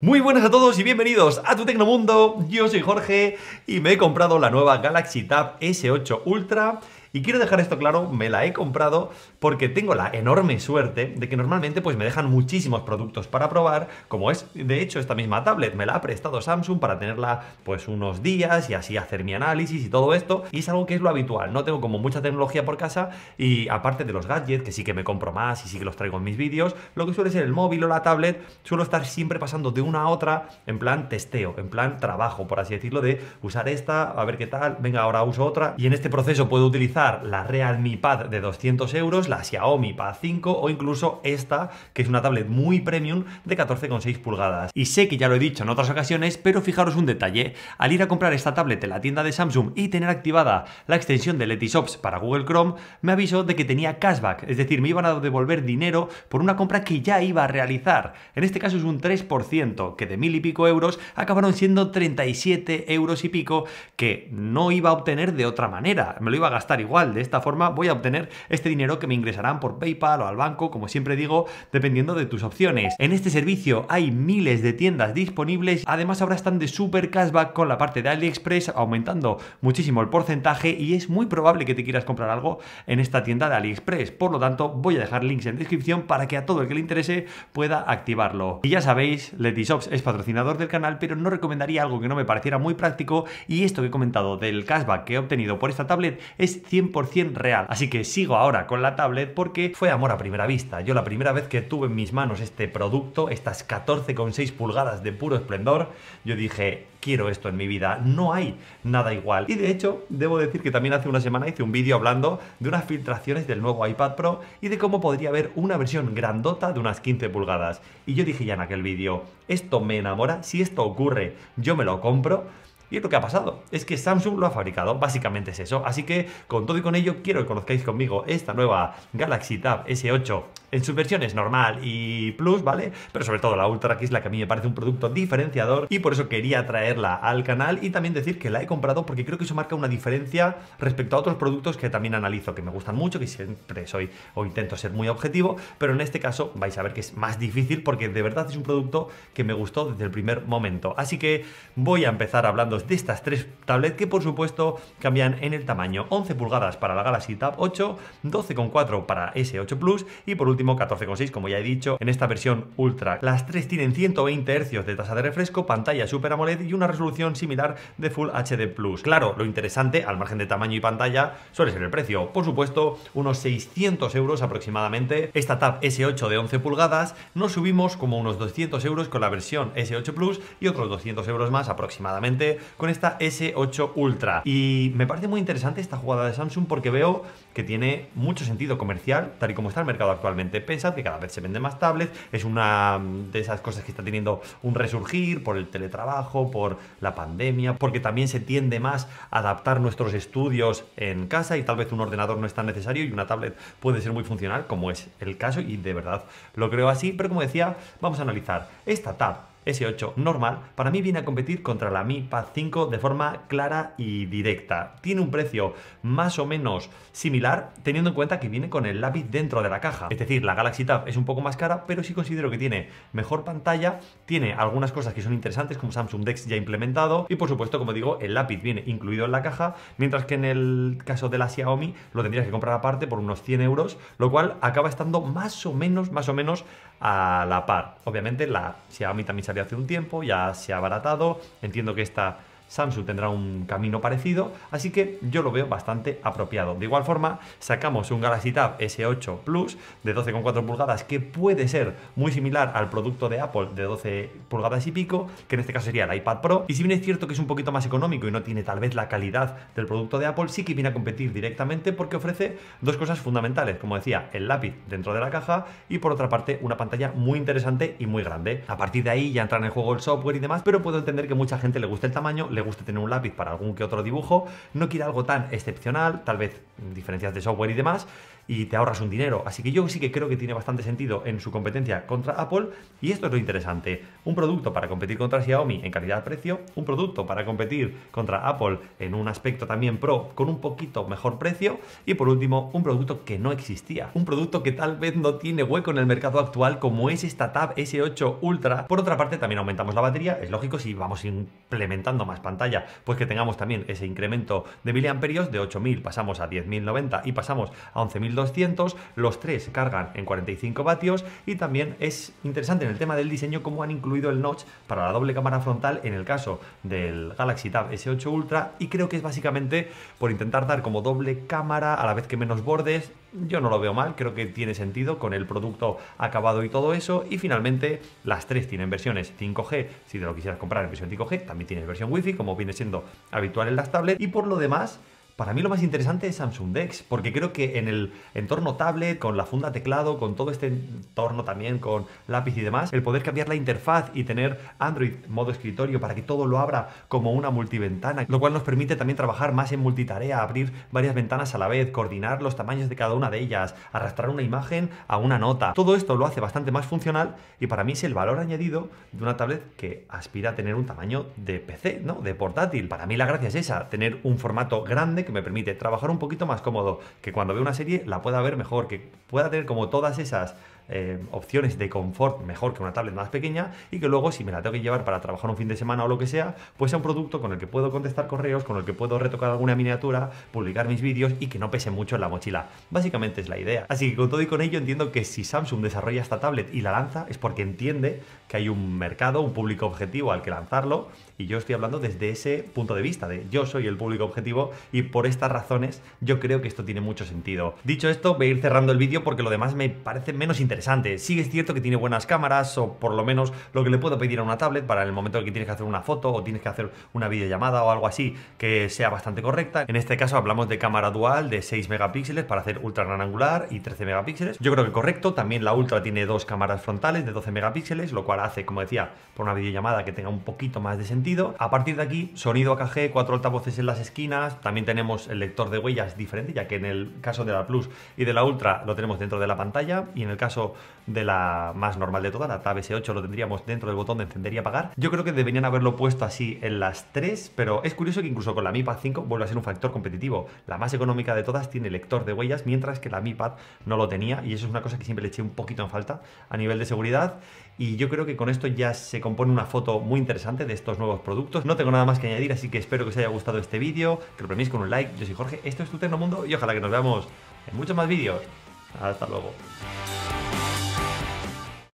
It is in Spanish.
Muy buenas a todos y bienvenidos a tu Tecnomundo. Yo soy Jorge y me he comprado la nueva Galaxy Tab S8 Ultra y quiero dejar esto claro, me la he comprado porque tengo la enorme suerte de que normalmente pues me dejan muchísimos productos para probar, como es de hecho esta misma tablet, me la ha prestado Samsung para tenerla pues unos días y así hacer mi análisis y todo esto, y es algo que es lo habitual, no tengo como mucha tecnología por casa y aparte de los gadgets que sí que me compro más y sí que los traigo en mis vídeos, lo que suele ser el móvil o la tablet, suelo estar siempre pasando de una a otra en plan testeo, en plan trabajo, por así decirlo, de usar esta, a ver qué tal, venga, ahora uso otra y en este proceso puedo utilizar la Realme Pad de 200 euros, la Xiaomi Pad 5 o incluso esta, que es una tablet muy premium de 14,6 pulgadas. Y sé que ya lo he dicho en otras ocasiones, pero fijaros un detalle. Al ir a comprar esta tablet en la tienda de Samsung y tener activada la extensión de Letyshops para Google Chrome, me avisó de que tenía cashback, es decir, me iban a devolver dinero por una compra que ya iba a realizar. En este caso es un 3%, que de mil y pico euros acabaron siendo 37 euros y pico, que no iba a obtener de otra manera. Me lo iba a gastar igual igual. De esta forma voy a obtener este dinero que me ingresarán por PayPal o al banco, como siempre digo, dependiendo de tus opciones. En este servicio hay miles de tiendas disponibles, además ahora están de super cashback con la parte de AliExpress, aumentando muchísimo el porcentaje y es muy probable que te quieras comprar algo en esta tienda de AliExpress. Por lo tanto, voy a dejar links en descripción para que a todo el que le interese pueda activarlo. Y ya sabéis, Letyshops es patrocinador del canal, pero no recomendaría algo que no me pareciera muy práctico y esto que he comentado del cashback que he obtenido por esta tablet es 100% real. Así que sigo ahora con la tablet porque fue amor a primera vista. Yo la primera vez que tuve en mis manos este producto, estas 14,6 pulgadas de puro esplendor, yo dije, quiero esto en mi vida, no hay nada igual. Y de hecho, debo decir que también hace una semana hice un vídeo hablando de unas filtraciones del nuevo iPad Pro y de cómo podría haber una versión grandota de unas 15 pulgadas. Y yo dije ya en aquel vídeo, esto me enamora, si esto ocurre, yo me lo compro. Y es lo que ha pasado, es que Samsung lo ha fabricado, básicamente es eso. Así que con todo y con ello quiero que conozcáis conmigo esta nueva Galaxy Tab S8 en sus versiones normal y plus, ¿vale? Pero sobre todo la Ultra, que es la que a mí me parece un producto diferenciador y por eso quería traerla al canal y también decir que la he comprado porque creo que eso marca una diferencia respecto a otros productos que también analizo, que me gustan mucho, que siempre soy o intento ser muy objetivo, pero en este caso vais a ver que es más difícil porque de verdad es un producto que me gustó desde el primer momento. Así que voy a empezar hablando de estas tres tablets que por supuesto cambian en el tamaño. 11 pulgadas para la Galaxy Tab 8, 12,4 para S8 Plus y por último último 14,6 como ya he dicho en esta versión Ultra. Las tres tienen 120 Hz de tasa de refresco, pantalla Super AMOLED y una resolución similar de Full HD+. Plus, Claro, lo interesante, al margen de tamaño y pantalla, suele ser el precio. Por supuesto, unos 600 euros aproximadamente. Esta Tab S8 de 11 pulgadas nos subimos como unos 200 euros con la versión S8 Plus y otros 200 euros más aproximadamente con esta S8 Ultra. Y me parece muy interesante esta jugada de Samsung porque veo que tiene mucho sentido comercial tal y como está el mercado actualmente realmente que cada vez se vende más tablets, es una mm, de esas cosas que está teniendo un resurgir por el teletrabajo, por la pandemia, porque también se tiende más a adaptar nuestros estudios en casa y tal vez un ordenador no es tan necesario y una tablet puede ser muy funcional, como es el caso, y de verdad lo creo así, pero como decía, vamos a analizar esta tab S8 normal, para mí viene a competir contra la Mi Pad 5 de forma clara y directa. Tiene un precio más o menos similar, teniendo en cuenta que viene con el lápiz dentro de la caja. Es decir, la Galaxy Tab es un poco más cara, pero sí considero que tiene mejor pantalla, tiene algunas cosas que son interesantes, como Samsung Dex ya implementado, y por supuesto, como digo, el lápiz viene incluido en la caja, mientras que en el caso de la Xiaomi lo tendrías que comprar aparte por unos 100 euros, lo cual acaba estando más o menos, más o menos a la par. Obviamente la Xiaomi también salió hace un tiempo, ya se ha abaratado, entiendo que esta Samsung tendrá un camino parecido, así que yo lo veo bastante apropiado. De igual forma, sacamos un Galaxy Tab S8 Plus de 12,4 pulgadas que puede ser muy similar al producto de Apple de 12 pulgadas y pico, que en este caso sería el iPad Pro. Y si bien es cierto que es un poquito más económico y no tiene tal vez la calidad del producto de Apple, sí que viene a competir directamente porque ofrece dos cosas fundamentales, como decía, el lápiz dentro de la caja y por otra parte una pantalla muy interesante y muy grande. A partir de ahí ya entran en juego el software y demás, pero puedo entender que mucha gente le gusta el tamaño, le guste tener un lápiz para algún que otro dibujo, no quiere algo tan excepcional, tal vez diferencias de software y demás, y te ahorras un dinero. Así que yo sí que creo que tiene bastante sentido en su competencia contra Apple, y esto es lo interesante. Un producto para competir contra Xiaomi en calidad-precio, un producto para competir contra Apple en un aspecto también pro con un poquito mejor precio, y por último, un producto que no existía, un producto que tal vez no tiene hueco en el mercado actual como es esta Tab S8 Ultra. Por otra parte, también aumentamos la batería, es lógico si vamos implementando más pantalla, pues que tengamos también ese incremento de miliamperios de 8.000 pasamos a 10.090 y pasamos a 11.200, los tres cargan en 45 vatios y también es interesante en el tema del diseño cómo han incluido el notch para la doble cámara frontal en el caso del Galaxy Tab S8 Ultra y creo que es básicamente por intentar dar como doble cámara a la vez que menos bordes yo no lo veo mal, creo que tiene sentido con el producto acabado y todo eso. Y finalmente, las tres tienen versiones 5G, si te lo quisieras comprar en versión 5G, también tienes versión Wi-Fi, como viene siendo habitual en las tablets. Y por lo demás, para mí lo más interesante es Samsung Dex, porque creo que en el entorno tablet, con la funda teclado, con todo este entorno también, con lápiz y demás, el poder cambiar la interfaz y tener Android modo escritorio para que todo lo abra como una multiventana, lo cual nos permite también trabajar más en multitarea, abrir varias ventanas a la vez, coordinar los tamaños de cada una de ellas, arrastrar una imagen a una nota. Todo esto lo hace bastante más funcional y para mí es el valor añadido de una tablet que aspira a tener un tamaño de PC, ¿no? De portátil. Para mí la gracia es esa, tener un formato grande que me permite trabajar un poquito más cómodo, que cuando veo una serie la pueda ver mejor, que pueda tener como todas esas eh, opciones de confort mejor que una tablet más pequeña y que luego si me la tengo que llevar para trabajar un fin de semana o lo que sea, pues sea un producto con el que puedo contestar correos, con el que puedo retocar alguna miniatura, publicar mis vídeos y que no pese mucho en la mochila. Básicamente es la idea. Así que con todo y con ello entiendo que si Samsung desarrolla esta tablet y la lanza es porque entiende que hay un mercado, un público objetivo al que lanzarlo y yo estoy hablando desde ese punto de vista de yo soy el público objetivo y por estas razones yo creo que esto tiene mucho sentido. Dicho esto, voy a ir cerrando el vídeo porque lo demás me parece menos interesante interesante. Sí es cierto que tiene buenas cámaras, o por lo menos lo que le puedo pedir a una tablet para el momento en que tienes que hacer una foto o tienes que hacer una videollamada o algo así que sea bastante correcta. En este caso hablamos de cámara dual de 6 megapíxeles para hacer ultra gran angular y 13 megapíxeles. Yo creo que correcto. También la ultra tiene dos cámaras frontales de 12 megapíxeles, lo cual hace, como decía, por una videollamada que tenga un poquito más de sentido. A partir de aquí, sonido AKG, cuatro altavoces en las esquinas. También tenemos el lector de huellas diferente, ya que en el caso de la Plus y de la Ultra lo tenemos dentro de la pantalla y en el caso de la más normal de todas, la Tab S8 lo tendríamos dentro del botón de encender y apagar. Yo creo que deberían haberlo puesto así en las tres, pero es curioso que incluso con la Mi Pad 5 vuelva a ser un factor competitivo. La más económica de todas tiene lector de huellas, mientras que la Mi Pad no lo tenía y eso es una cosa que siempre le eché un poquito en falta a nivel de seguridad. Y yo creo que con esto ya se compone una foto muy interesante de estos nuevos productos. No tengo nada más que añadir, así que espero que os haya gustado este vídeo, que lo premiéis con un like. Yo soy Jorge, esto es Tu Mundo y ojalá que nos veamos en muchos más vídeos. Hasta luego.